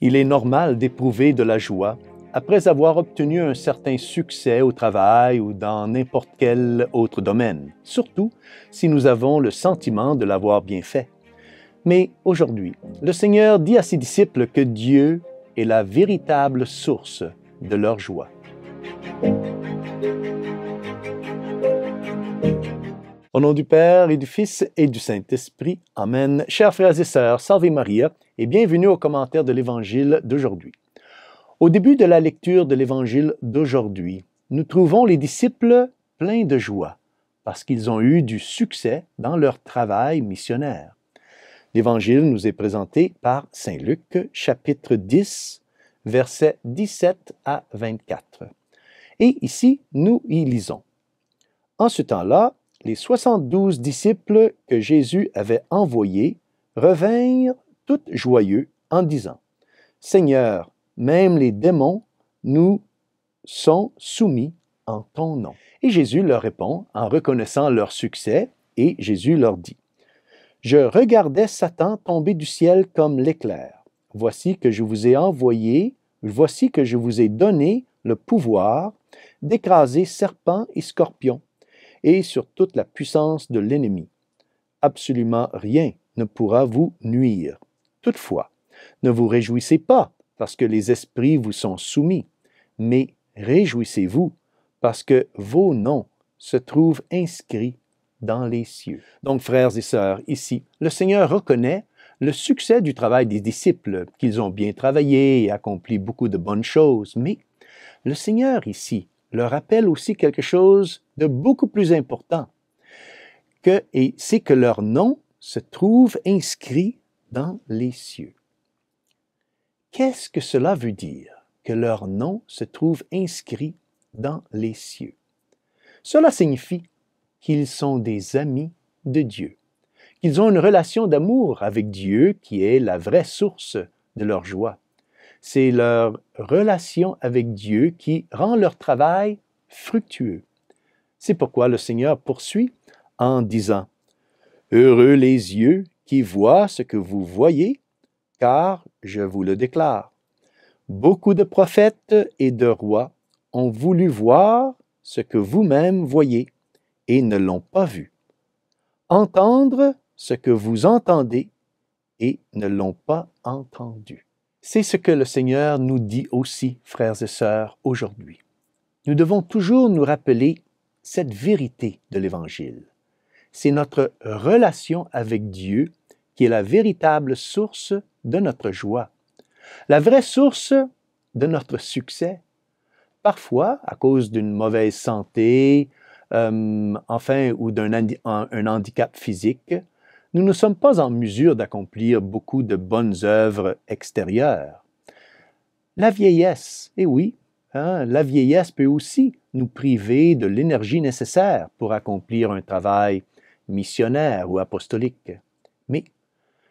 Il est normal d'éprouver de la joie après avoir obtenu un certain succès au travail ou dans n'importe quel autre domaine, surtout si nous avons le sentiment de l'avoir bien fait. Mais aujourd'hui, le Seigneur dit à ses disciples que Dieu est la véritable source de leur joie. Au nom du Père et du Fils et du Saint-Esprit. Amen. Chers frères et sœurs, Salve Maria et bienvenue au commentaire de l'Évangile d'aujourd'hui. Au début de la lecture de l'Évangile d'aujourd'hui, nous trouvons les disciples pleins de joie parce qu'ils ont eu du succès dans leur travail missionnaire. L'Évangile nous est présenté par Saint Luc, chapitre 10, versets 17 à 24. Et ici, nous y lisons. En ce temps-là, les 72 disciples que Jésus avait envoyés revinrent tout joyeux en disant, Seigneur, même les démons nous sont soumis en ton nom. Et Jésus leur répond en reconnaissant leur succès, et Jésus leur dit, Je regardais Satan tomber du ciel comme l'éclair. Voici que je vous ai envoyé, voici que je vous ai donné le pouvoir d'écraser serpents et scorpions et sur toute la puissance de l'ennemi. Absolument rien ne pourra vous nuire. Toutefois, ne vous réjouissez pas parce que les esprits vous sont soumis, mais réjouissez-vous parce que vos noms se trouvent inscrits dans les cieux. Donc, frères et sœurs, ici, le Seigneur reconnaît le succès du travail des disciples, qu'ils ont bien travaillé et accompli beaucoup de bonnes choses, mais le Seigneur ici leur rappelle aussi quelque chose de beaucoup plus important, et c'est que leur nom se trouve inscrit dans les cieux. Qu'est-ce que cela veut dire que leur nom se trouve inscrit dans les cieux? Cela signifie qu'ils sont des amis de Dieu, qu'ils ont une relation d'amour avec Dieu qui est la vraie source de leur joie. C'est leur relation avec Dieu qui rend leur travail fructueux. C'est pourquoi le Seigneur poursuit en disant, Heureux les yeux qui voient ce que vous voyez, car je vous le déclare. Beaucoup de prophètes et de rois ont voulu voir ce que vous-même voyez et ne l'ont pas vu. Entendre ce que vous entendez et ne l'ont pas entendu. C'est ce que le Seigneur nous dit aussi, frères et sœurs, aujourd'hui. Nous devons toujours nous rappeler cette vérité de l'Évangile. C'est notre relation avec Dieu qui est la véritable source de notre joie, la vraie source de notre succès. Parfois, à cause d'une mauvaise santé, euh, enfin, ou d'un handicap physique, nous ne sommes pas en mesure d'accomplir beaucoup de bonnes œuvres extérieures. La vieillesse, et eh oui, hein, la vieillesse peut aussi nous priver de l'énergie nécessaire pour accomplir un travail missionnaire ou apostolique. Mais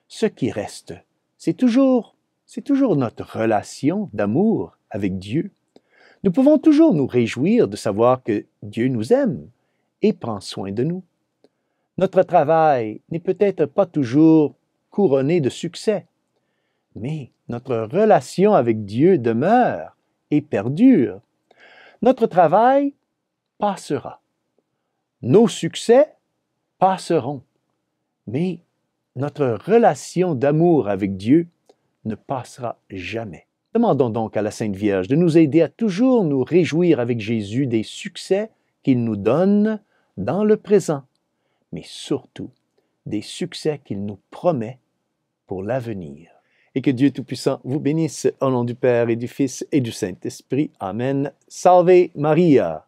ce qui reste, c'est toujours, c'est toujours notre relation d'amour avec Dieu. Nous pouvons toujours nous réjouir de savoir que Dieu nous aime et prend soin de nous. Notre travail n'est peut-être pas toujours couronné de succès, mais notre relation avec Dieu demeure et perdure. Notre travail passera. Nos succès passeront, mais notre relation d'amour avec Dieu ne passera jamais. Demandons donc à la Sainte Vierge de nous aider à toujours nous réjouir avec Jésus des succès qu'il nous donne dans le présent mais surtout des succès qu'il nous promet pour l'avenir. Et que Dieu Tout-Puissant vous bénisse au nom du Père et du Fils et du Saint-Esprit. Amen. Salve Maria.